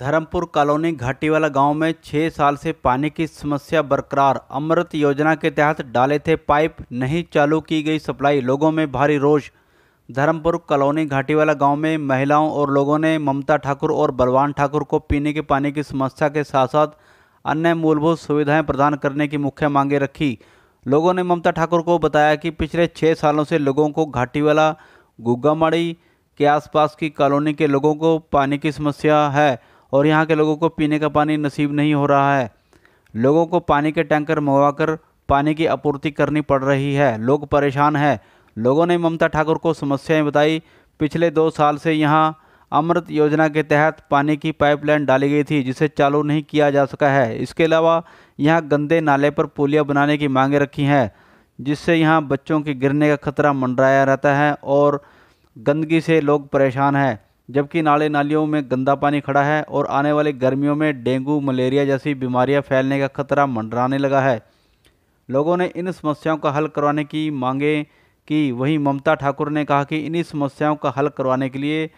Dharampur colony घाटीवाला गांव में छः साल से पानी की समस्या बरकरार अमृत योजना के तहत डाले थे पाइप नहीं चालू की गई सप्लाई लोगों में भारी रोष धर्मपुर कॉलोनी घाटीवाला गांव में महिलाओं और लोगों ने ममता ठाकुर और बलवान ठाकुर को पीने के पानी की समस्या के साथ साथ अन्य मूलभूत सुविधाएं प्रदान करने की मुख्य मांगे रखी लोगों ने ममता ठाकुर को बताया कि पिछले छः सालों से लोगों को घाटीवाला गुग्गामाड़ी के आसपास की कॉलोनी के लोगों को पानी की समस्या है और यहाँ के लोगों को पीने का पानी नसीब नहीं हो रहा है लोगों को पानी के टैंकर मंगवा पानी की आपूर्ति करनी पड़ रही है लोग परेशान हैं लोगों ने ममता ठाकुर को समस्याएं बताई पिछले दो साल से यहाँ अमृत योजना के तहत पानी की पाइपलाइन डाली गई थी जिसे चालू नहीं किया जा सका है इसके अलावा यहाँ गंदे नाले पर पुलिया बनाने की मांगें रखी हैं जिससे यहाँ बच्चों के गिरने का खतरा मंडराया रहता है और गंदगी से लोग परेशान हैं जबकि नाले नालियों में गंदा पानी खड़ा है और आने वाली गर्मियों में डेंगू मलेरिया जैसी बीमारियां फैलने का खतरा मंडराने लगा है लोगों ने इन समस्याओं का हल करवाने की मांगें की वहीं ममता ठाकुर ने कहा कि इन्हीं समस्याओं का हल करवाने के लिए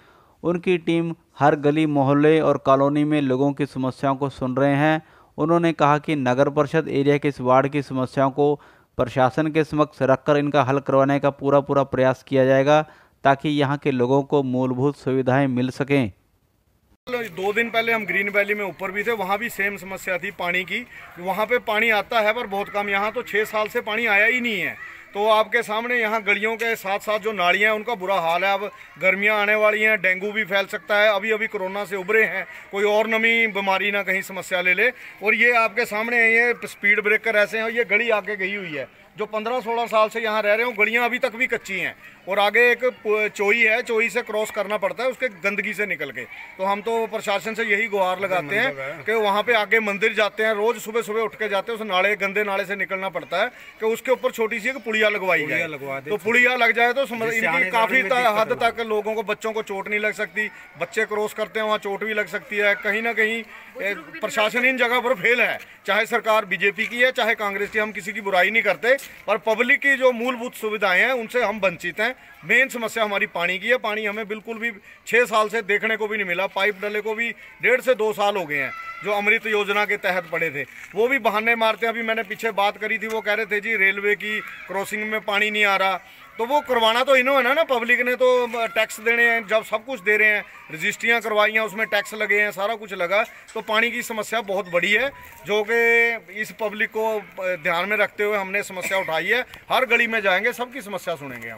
उनकी टीम हर गली मोहल्ले और कॉलोनी में लोगों की समस्याओं को सुन रहे हैं उन्होंने कहा कि नगर परिषद एरिया के इस वार्ड की समस्याओं को प्रशासन के समक्ष रखकर इनका हल करवाने का पूरा पूरा प्रयास किया जाएगा ताकि यहाँ के लोगों को मूलभूत सुविधाएं मिल सकें दो दिन पहले हम ग्रीन वैली में ऊपर भी थे वहाँ भी सेम समस्या थी पानी की वहाँ पे पानी आता है पर बहुत कम यहाँ तो छः साल से पानी आया ही नहीं है तो आपके सामने यहाँ गलियों के साथ साथ जो नालियाँ हैं उनका बुरा हाल है अब गर्मियाँ आने वाली हैं डेंगू भी फैल सकता है अभी अभी कोरोना से उभरे हैं कोई और नमी बीमारी ना कहीं समस्या ले ले और ये आपके सामने ये स्पीड ब्रेकर ऐसे हैं और ये गली आके गई हुई है जो पंद्रह सोलह साल से यहाँ रह रहे हो गलियाँ अभी तक भी कच्ची हैं और आगे एक चोई है चोई से क्रॉस करना पड़ता है उसके गंदगी से निकल के तो हम तो प्रशासन से यही गुहार लगाते हैं कि वहाँ पे आगे मंदिर जाते हैं रोज़ सुबह सुबह उठ के जाते हैं उस नाले गंदे नाले से निकलना पड़ता है कि उसके ऊपर छोटी सी एक पुड़िया लगवाई जाए तो पुड़िया लग जाए तो इनकी काफ़ी हद तक लोगों को बच्चों को चोट नहीं लग सकती बच्चे क्रॉस करते हैं वहाँ चोट भी लग सकती है कहीं ना कहीं प्रशासन इन जगह पर फेल है चाहे सरकार बीजेपी की है चाहे कांग्रेस की हम किसी की बुराई नहीं करते पर पब्लिक की जो मूलभूत सुविधाएं हैं उनसे हम वंचित हैं मेन समस्या हमारी पानी की है पानी हमें बिल्कुल भी छः साल से देखने को भी नहीं मिला पाइप डले को भी डेढ़ से दो साल हो गए हैं जो अमृत योजना के तहत पड़े थे वो भी बहाने मारते अभी मैंने पीछे बात करी थी वो कह रहे थे जी रेलवे की क्रॉसिंग में पानी नहीं आ रहा तो वो करवाना तो इन्होंने है ना पब्लिक ने तो टैक्स देने हैं जब सब कुछ दे रहे हैं रजिस्ट्रियाँ करवाई हैं उसमें टैक्स लगे हैं सारा कुछ लगा तो पानी की समस्या बहुत बड़ी है जो कि इस पब्लिक को ध्यान में रखते हुए हमने समस्या उठाई है हर गली में जाएंगे सबकी समस्या सुनेंगे हम